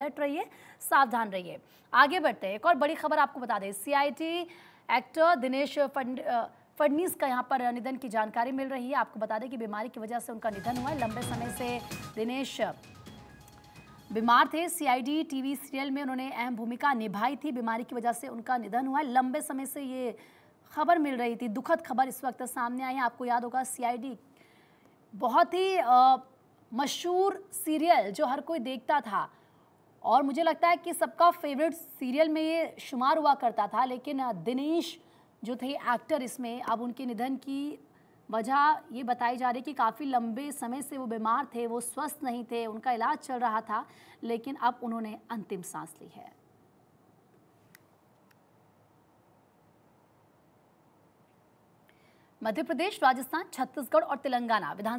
alert रहिए सावधान रहिए आगे बढ़ते हैं एक और बड़ी खबर आपको बता दें सीआईटी एक्टर दिनेश फंड फडनीस का यहाँ पर निधन की जानकारी मिल रही है आपको बता दें कि बीमारी की वजह से उनका निधन हुआ है लंबे समय से दिनेश बीमार थे सीआईडी टीवी सीरियल में उन्होंने अहम भूमिका निभाई थी बीमारी की वजह से उनका निधन हुआ है लंबे समय से ये खबर मिल रही थी दुखद खबर इस वक्त सामने आई है आपको याद होगा सीआईडी बहुत ही मशहूर सीरियल जो हर कोई देखता था और मुझे लगता है कि सबका फेवरेट सीरियल में ये शुमार हुआ करता था लेकिन दिनेश जो थे एक्टर इसमें अब उनके निधन की वजह ये बताई जा रही कि काफ़ी लंबे समय से वो बीमार थे वो स्वस्थ नहीं थे उनका इलाज चल रहा था लेकिन अब उन्होंने अंतिम सांस ली है मध्य प्रदेश राजस्थान छत्तीसगढ़ और तेलंगाना विधानसभा